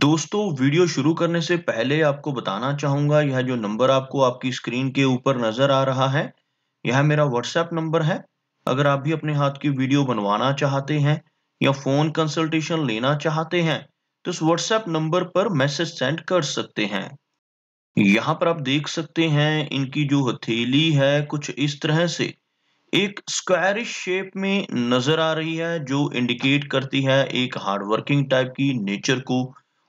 दोस्तों वीडियो शुरू करने से पहले आपको बताना चाहूंगा यह जो नंबर आपको आपकी स्क्रीन के ऊपर नजर आ रहा है यह मेरा व्हाट्सएप नंबर है अगर आप भी अपने हाथ की वीडियो बनवाना चाहते हैं या फोन कंसल्टेशन लेना चाहते हैं तो इस व्हाट्सएप नंबर पर मैसेज सेंड कर सकते हैं यहाँ पर आप देख सकते हैं इनकी जो हथेली है कुछ इस तरह से एक स्क्वायरिश शेप में नजर आ रही है जो इंडिकेट करती है एक हार्डवर्किंग टाइप की नेचर को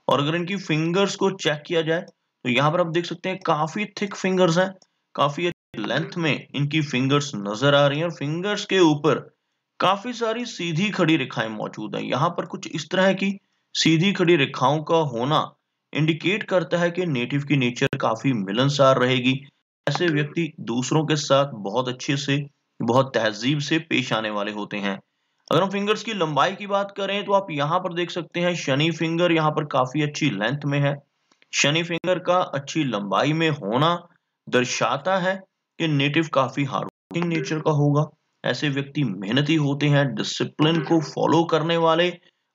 और अगर इनकी फिंगर्स को चेक किया जाए तो यहाँ पर आप देख सकते हैं काफी थिक फिंगर्स हैं काफी लेंथ में इनकी फिंगर्स नजर आ रही हैं और फिंगर्स के ऊपर काफी सारी सीधी खड़ी रेखाएं मौजूद है यहाँ पर कुछ इस तरह की सीधी खड़ी रेखाओं का होना इंडिकेट करता है कि नेटिव की नेचर काफी मिलनसार रहेगी ऐसे व्यक्ति दूसरों के साथ बहुत अच्छे से बहुत तहजीब से पेश आने वाले होते हैं अगर हम फिंगर्स की लंबाई की बात करें तो आप यहाँ पर देख सकते हैं शनि फिंगर यहाँ पर काफी अच्छी लेंथ में है शनि फिंगर का अच्छी लंबाई में होना दर्शाता है कि नेटिव काफी हार्डवर्किंग नेचर का होगा ऐसे व्यक्ति मेहनती होते हैं डिसिप्लिन को फॉलो करने वाले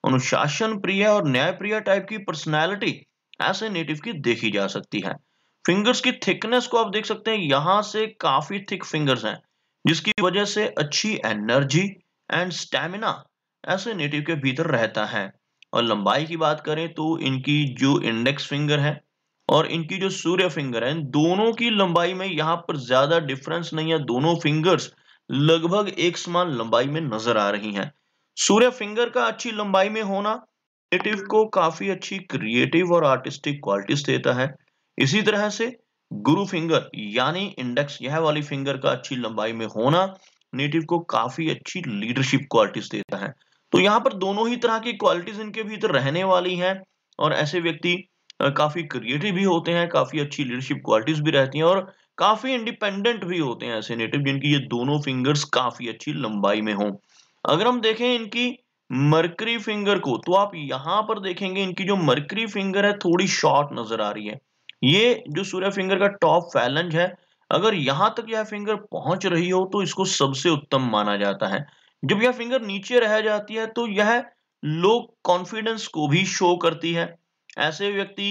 अनुशासन प्रिय और न्याय प्रिय टाइप की पर्सनैलिटी ऐसे नेटिव की देखी जा सकती है फिंगर्स की थिकनेस को आप देख सकते हैं यहां से काफी थिक फिंगर्स हैं जिसकी वजह से अच्छी एनर्जी एंड स्टेमिना ऐसे नेटिव के भीतर रहता है और लंबाई की बात करें तो इनकी जो इंडेक्स फिंगर है और इनकी जो सूर्य फिंगर है दोनों की लंबाई में यहाँ पर ज्यादा डिफरेंस नहीं है दोनों फिंगर्स लगभग एक समान लंबाई में नजर आ रही हैं सूर्य फिंगर का अच्छी लंबाई में होना नेटिव को काफी अच्छी क्रिएटिव और आर्टिस्टिक क्वालिटीज देता है इसी तरह से गुरु फिंगर यानी इंडेक्स यह वाली फिंगर का अच्छी लंबाई में होना नेटिव को काफी अच्छी लीडरशिप क्वालिटीज देता है तो यहाँ पर दोनों ही तरह की क्वालिटीज इनके भीतर रहने वाली हैं और ऐसे व्यक्ति काफी क्रिएटिव भी होते हैं काफी अच्छी लीडरशिप क्वालिटीज भी रहती हैं और काफी इंडिपेंडेंट भी होते हैं ऐसे नेटिव जिनकी ये दोनों फिंगर्स काफी अच्छी लंबाई में हों अगर हम देखें इनकी मर्करी फिंगर को तो आप यहां पर देखेंगे इनकी जो मर्करी फिंगर है थोड़ी शॉर्ट नजर आ रही है ये जो सूर्य फिंगर का टॉप फैलेंज है अगर यहां तक यह फिंगर पहुंच रही हो तो इसको सबसे उत्तम माना जाता है जब यह फिंगर नीचे रह जाती है तो यह लो कॉन्फिडेंस को भी शो करती है ऐसे व्यक्ति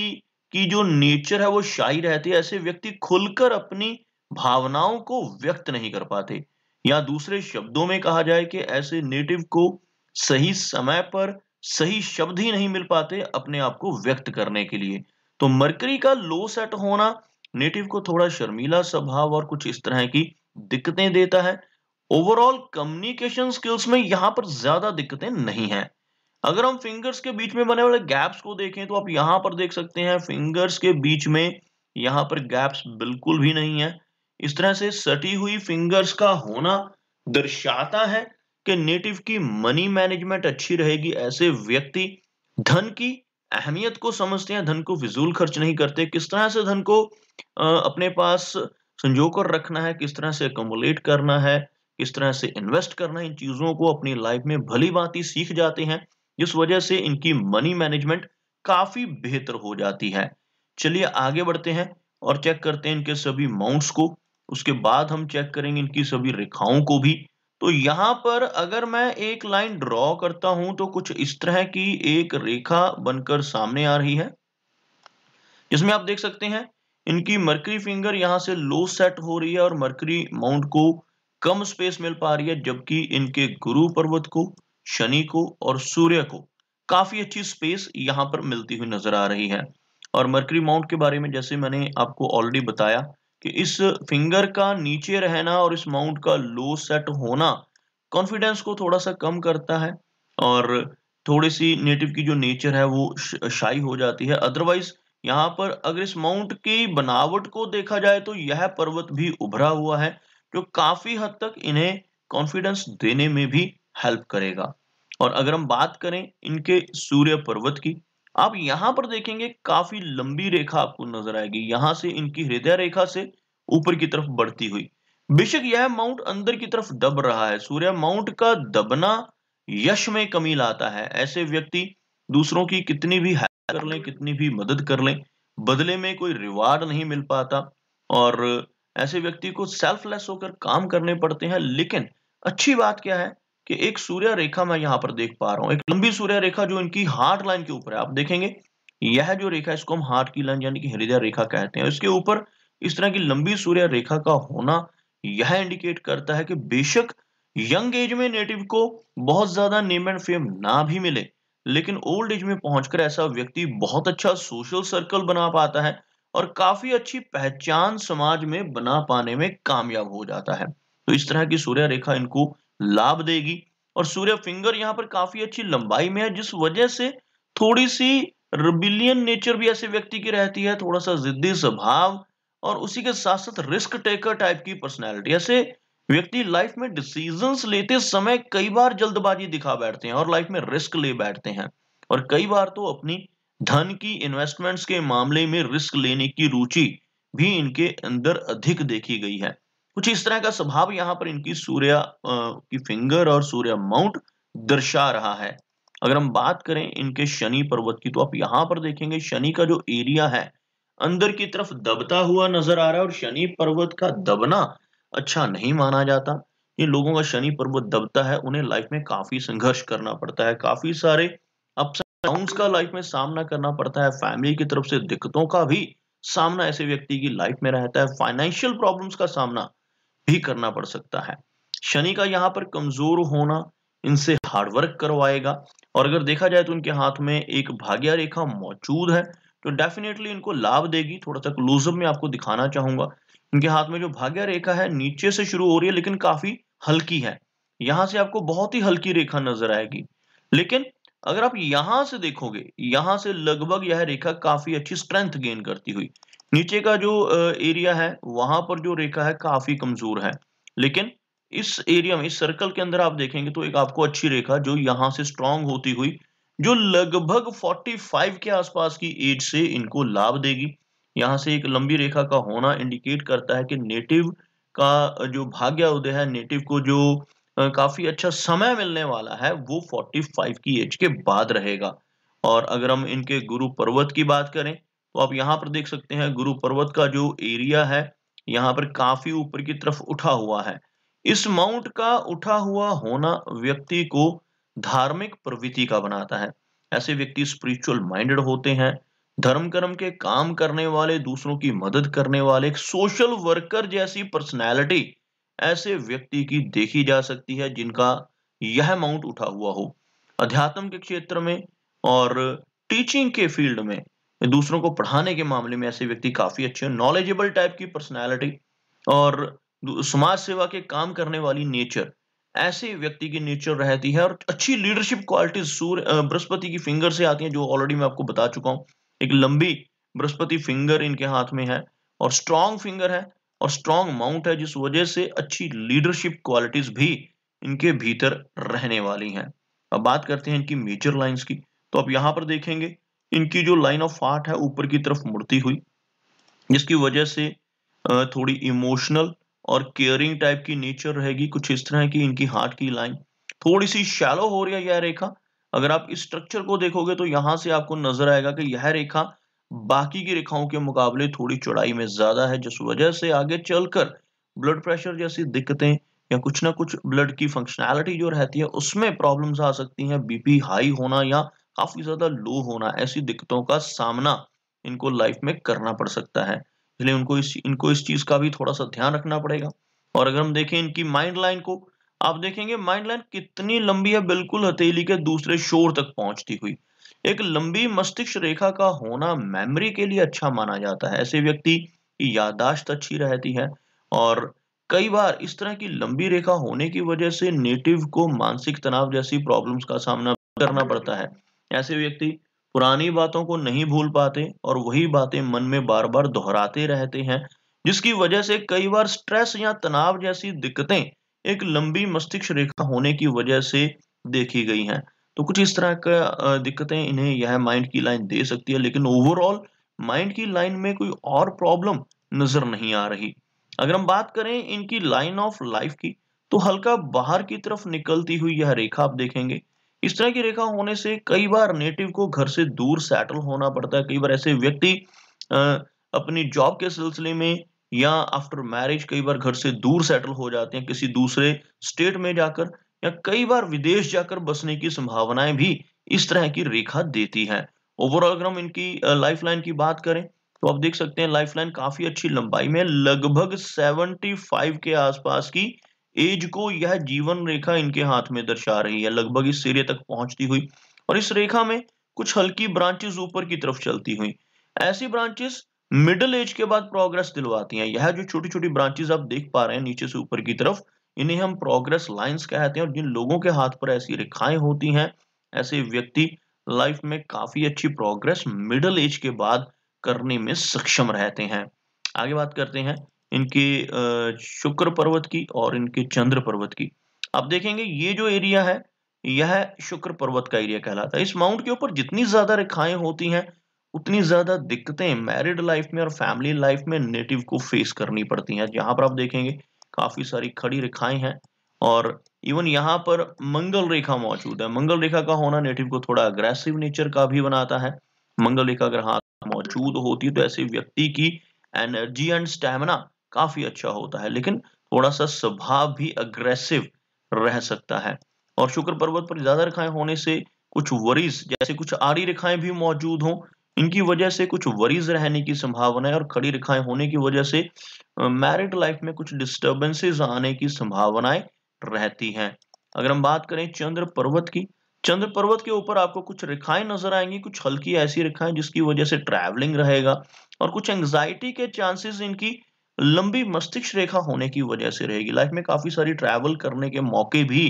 की जो नेचर है वो शाही रहती है ऐसे व्यक्ति खुलकर अपनी भावनाओं को व्यक्त नहीं कर पाते या दूसरे शब्दों में कहा जाए कि ऐसे नेटिव को सही समय पर सही शब्द ही नहीं मिल पाते अपने आप को व्यक्त करने के लिए तो मरकरी का लो सेट होना नेटिव को थोड़ा शर्मीला स्वभाव और कुछ इस तरह की दिक्कतें देता है ओवरऑल कम्युनिकेशन स्किल्स में यहां पर ज्यादा दिक्कतें नहीं है अगर हम फिंगर्स के बीच में बने वाले गैप्स को देखें तो आप यहाँ पर देख सकते हैं फिंगर्स के बीच में यहाँ पर गैप्स बिल्कुल भी नहीं है इस तरह से सटी हुई फिंगर्स का होना दर्शाता है कि नेटिव की मनी मैनेजमेंट अच्छी रहेगी ऐसे व्यक्ति धन की अहमियत को समझते हैं धन को फिजूल खर्च नहीं करते किस तरह से धन को अपने पास संजो कर रखना है किस तरह से अकोमोलेट करना है किस तरह से इन्वेस्ट करना है इन चीज़ों को अपनी लाइफ में भली बात सीख जाते हैं जिस वजह से इनकी मनी मैनेजमेंट काफ़ी बेहतर हो जाती है चलिए आगे बढ़ते हैं और चेक करते हैं इनके सभी माउंट्स को उसके बाद हम चेक करेंगे इनकी सभी रेखाओं को भी तो यहाँ पर अगर मैं एक लाइन ड्रॉ करता हूं तो कुछ इस तरह की एक रेखा बनकर सामने आ रही है जिसमें आप देख सकते हैं इनकी मर्करी फिंगर यहाँ से लो सेट हो रही है और मर्करी माउंट को कम स्पेस मिल पा रही है जबकि इनके गुरु पर्वत को शनि को और सूर्य को काफी अच्छी स्पेस यहां पर मिलती हुई नजर आ रही है और मर्करी माउंट के बारे में जैसे मैंने आपको ऑलरेडी बताया कि इस फिंगर का नीचे रहना और इस माउंट का लो सेट होना कॉन्फिडेंस को थोड़ा सा कम करता है और थोड़ी सी नेटिव की जो नेचर है वो शाई हो जाती है अदरवाइज यहाँ पर अगर इस माउंट की बनावट को देखा जाए तो यह पर्वत भी उभरा हुआ है जो काफी हद तक इन्हें कॉन्फिडेंस देने में भी हेल्प करेगा और अगर हम बात करें इनके सूर्य पर्वत की आप यहां पर देखेंगे काफी लंबी रेखा आपको नजर आएगी यहां से इनकी हृदय रेखा से ऊपर की तरफ बढ़ती हुई बेशक यह माउंट अंदर की तरफ दब रहा है सूर्य माउंट का दबना यश में कमी लाता है ऐसे व्यक्ति दूसरों की कितनी भी हेल्प कर लें कितनी भी मदद कर लें बदले में कोई रिवार्ड नहीं मिल पाता और ऐसे व्यक्ति को सेल्फलेस होकर काम करने पड़ते हैं लेकिन अच्छी बात क्या है कि एक सूर्य रेखा मैं यहाँ पर देख पा रहा हूँ एक लंबी सूर्य रेखा जो इनकी हार्ट लाइन के ऊपर है आप देखेंगे यह जो रेखा इसको हम हार्ट की लाइन यानी कि हृदय रेखा कहते हैं इसके ऊपर इस तरह की लंबी सूर्य रेखा का होना यह इंडिकेट करता है कि बेशक यंग एज में नेटिव को बहुत ज्यादा नेम एंड फेम ना भी मिले लेकिन ओल्ड एज में पहुंचकर ऐसा व्यक्ति बहुत अच्छा सोशल सर्कल बना पाता है और काफी अच्छी पहचान समाज में बना पाने में कामयाब हो जाता है तो इस तरह की सूर्य रेखा इनको लाभ देगी और सूर्य फिंगर यहाँ पर काफी अच्छी लंबाई में है जिस वजह से थोड़ी सी रिबिलियन नेचर भी ऐसे व्यक्ति की रहती है थोड़ा सा जिद्दी स्वभाव और उसी के साथ साथ रिस्क टेकर टाइप की पर्सनैलिटी ऐसे व्यक्ति लाइफ में डिसीजंस लेते समय कई बार जल्दबाजी दिखा बैठते हैं और लाइफ में रिस्क ले बैठते हैं और कई बार तो अपनी धन की इन्वेस्टमेंट्स के मामले में रिस्क लेने की रुचि भी इनके अंदर अधिक देखी गई है कुछ इस तरह का स्वभाव यहाँ पर इनकी सूर्य की फिंगर और सूर्य माउंट दर्शा रहा है अगर हम बात करें इनके शनि पर्वत की तो आप यहाँ पर देखेंगे शनि का जो एरिया है अंदर की तरफ दबता हुआ नजर आ रहा है और शनि पर्वत का दबना अच्छा नहीं माना जाता इन लोगों का शनि पर्वत दबता है उन्हें लाइफ में काफी संघर्ष करना पड़ता है काफी सारे अप्स डाउन का लाइफ में सामना करना पड़ता है फैमिली की तरफ से दिक्कतों का भी सामना ऐसे व्यक्ति की लाइफ में रहता है फाइनेंशियल प्रॉब्लम्स का सामना भी करना पड़ सकता है शनि का यहाँ पर कमजोर होना इनसे हार्डवर्क करवाएगा और अगर देखा जाए तो उनके हाथ में एक भाग्य रेखा मौजूद है तो डेफिनेटली इनको लाभ देगी थोड़ा सा क्लोजअप में आपको दिखाना चाहूंगा इनके हाथ में जो भाग्य रेखा है नीचे से शुरू हो रही है लेकिन काफी हल्की है यहां से आपको बहुत ही हल्की रेखा नजर आएगी लेकिन अगर आप यहां से देखोगे यहां से लगभग यह रेखा काफी अच्छी स्ट्रेंथ गेन करती हुई नीचे का जो एरिया है वहां पर जो रेखा है काफी कमजोर है लेकिन इस एरिया में इस सर्कल के अंदर आप देखेंगे तो एक आपको अच्छी रेखा जो यहां से स्ट्रांग होती हुई जो लगभग 45 के आसपास की एज से इनको लाभ देगी यहां से एक लंबी रेखा का होना इंडिकेट करता है कि नेटिव का जो भाग्य उदय है नेटिव को जो काफी अच्छा समय मिलने वाला है वो 45 की एज के बाद रहेगा और अगर हम इनके गुरु पर्वत की बात करें तो आप यहाँ पर देख सकते हैं गुरु पर्वत का जो एरिया है यहाँ पर काफी ऊपर की तरफ उठा हुआ है इस माउंट का उठा हुआ होना व्यक्ति को धार्मिक प्रवृत्ति का बनाता है ऐसे व्यक्ति स्पिरिचुअल माइंडेड होते हैं धर्म कर्म के काम करने वाले दूसरों की मदद करने वाले एक सोशल वर्कर जैसी पर्सनैलिटी ऐसे व्यक्ति की देखी जा सकती है जिनका यह माउंट उठा हुआ हो अध्यात्म के क्षेत्र में और टीचिंग के फील्ड में दूसरों को पढ़ाने के मामले में ऐसे व्यक्ति काफी अच्छे हैं नॉलेजेबल टाइप की पर्सनैलिटी और समाज सेवा के काम करने वाली नेचर ऐसे व्यक्ति की नेचर रहती है और अच्छी लीडरशिप क्वालिटीज सूर्य बृहस्पति की फिंगर से आती है जो ऑलरेडी मैं आपको बता चुका हूँ एक लंबी बृहस्पति फिंगर इनके हाथ में है और स्ट्रांग फिंगर है और स्ट्रांग माउंट है जिस वजह से अच्छी लीडरशिप क्वालिटीज भी इनके भीतर रहने वाली हैं अब बात करते हैं इनकी मेजर लाइंस की तो आप यहां पर देखेंगे इनकी जो लाइन ऑफ आर्ट है ऊपर की तरफ मुड़ती हुई जिसकी वजह से थोड़ी इमोशनल और केयरिंग टाइप की नेचर रहेगी कुछ इस तरह की इनकी हार्ट की लाइन थोड़ी सी शैलो हो रही है यह रेखा अगर आप इस स्ट्रक्चर को देखोगे तो यहां से आपको नजर आएगा कि यह रेखा बाकी की रेखाओं के मुकाबले थोड़ी चौड़ाई में ज्यादा है जिस वजह से आगे चलकर ब्लड प्रेशर जैसी दिक्कतें या कुछ ना कुछ ब्लड की फंक्शनैलिटी जो रहती है उसमें प्रॉब्लम्स आ सकती हैं बीपी हाई होना या काफ़ी ज़्यादा लो होना ऐसी दिक्कतों का सामना इनको लाइफ में करना पड़ सकता है इसलिए उनको इस इनको इस चीज़ का भी थोड़ा सा ध्यान रखना पड़ेगा और अगर हम देखें इनकी माइंड लाइन को आप देखेंगे माइंड लाइन कितनी लंबी है बिल्कुल हथेली के दूसरे शोर तक पहुंचती हुई एक लंबी मस्तिष्क रेखा का होना मेमोरी के लिए अच्छा माना जाता है ऐसे व्यक्ति की यादाश्त अच्छी रहती है और कई बार इस तरह की लंबी रेखा होने की वजह से नेटिव को मानसिक तनाव जैसी प्रॉब्लम्स का सामना करना पड़ता है ऐसे व्यक्ति पुरानी बातों को नहीं भूल पाते और वही बातें मन में बार बार दोहराते रहते हैं जिसकी वजह से कई बार स्ट्रेस या तनाव जैसी दिक्कतें एक लंबी मस्तिष्क रेखा होने की वजह से देखी गई हैं तो कुछ इस तरह का दिक्कतें इन्हें यह माइंड की लाइन दे सकती है लेकिन ओवरऑल माइंड की लाइन में कोई और प्रॉब्लम नजर नहीं आ रही अगर हम बात करें इनकी लाइन ऑफ लाइफ की तो हल्का बाहर की तरफ निकलती हुई यह रेखा आप देखेंगे इस तरह की रेखा होने से कई बार नेटिव को घर से दूर सेटल होना पड़ता है कई बार ऐसे व्यक्ति अपनी जॉब के सिलसिले में या आफ्टर मैरिज कई बार घर से दूर सेटल हो जाते हैं किसी दूसरे स्टेट में जाकर या कई बार विदेश जाकर बसने की संभावनाएं भी इस तरह की रेखा देती हैं ओवरऑल अगर हम इनकी लाइफ की बात करें तो आप देख सकते हैं लाइफ काफी अच्छी लंबाई में लगभग सेवेंटी के आसपास की एज को यह जीवन रेखा इनके हाथ में दर्शा रही है लगभग इस सिरे तक पहुंचती हुई और इस रेखा में कुछ हल्की ब्रांचेस ऊपर की तरफ चलती हुई ऐसी ब्रांचेस मिडिल एज के बाद प्रोग्रेस दिलवाती हैं यह जो छोटी छोटी ब्रांचेस आप देख पा रहे हैं नीचे से ऊपर की तरफ इन्हें हम प्रोग्रेस लाइंस कहते हैं और जिन लोगों के हाथ पर ऐसी रेखाएं होती हैं ऐसे व्यक्ति लाइफ में काफी अच्छी प्रोग्रेस मिडिल एज के बाद करने में सक्षम रहते हैं आगे बात करते हैं इनके शुक्र पर्वत की और इनके चंद्र पर्वत की आप देखेंगे ये जो एरिया है यह शुक्र पर्वत का एरिया कहलाता है इस माउंट के ऊपर जितनी ज्यादा रेखाएं होती हैं उतनी ज्यादा दिक्कतें मैरिड लाइफ में और फैमिली लाइफ में नेटिव को फेस करनी पड़ती हैं यहाँ पर आप देखेंगे काफी सारी खड़ी रेखाएं हैं और इवन यहाँ पर मंगल रेखा मौजूद है मंगल रेखा का होना नेटिव को थोड़ा अग्रेसिव नेचर का भी बनाता है मंगल रेखा अगर हाथ मौजूद होती है तो ऐसे व्यक्ति की एनर्जी एंड स्टेमिना काफी अच्छा होता है लेकिन थोड़ा सा स्वभाव भी अग्रेसिव रह सकता है और शुक्र पर्वत पर ज्यादा रेखाएं होने से कुछ वरीज जैसे कुछ आड़ी रेखाएं भी मौजूद हों इनकी वजह से कुछ वरीज रहने की संभावना है और खड़ी रेखाएं होने की वजह से मैरिड लाइफ में कुछ डिस्टर्बेंसेज आने की संभावनाएं रहती हैं अगर हम बात करें चंद्र पर्वत की चंद्र पर्वत के ऊपर आपको कुछ रेखाएं नजर आएंगी कुछ हल्की ऐसी रेखाएं जिसकी वजह से ट्रैवलिंग रहेगा और कुछ एंग्जाइटी के चांसेस इनकी लंबी मस्तिष्क रेखा होने की वजह से रहेगी लाइफ में काफी सारी ट्रैवल करने के मौके भी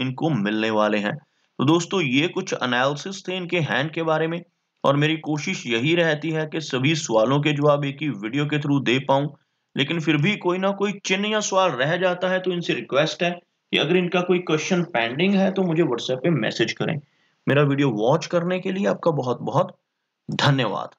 इनको मिलने वाले हैं तो दोस्तों ये कुछ एनालिसिस थे इनके हैंड के बारे में और मेरी कोशिश यही रहती है कि सभी सवालों के जवाब एक ही वीडियो के थ्रू दे पाऊं लेकिन फिर भी कोई ना कोई चिन्ह या सवाल रह जाता है तो इनसे रिक्वेस्ट है कि अगर इनका कोई क्वेश्चन पेंडिंग है तो मुझे व्हाट्सएप पे मैसेज करें मेरा वीडियो वॉच करने के लिए आपका बहुत बहुत धन्यवाद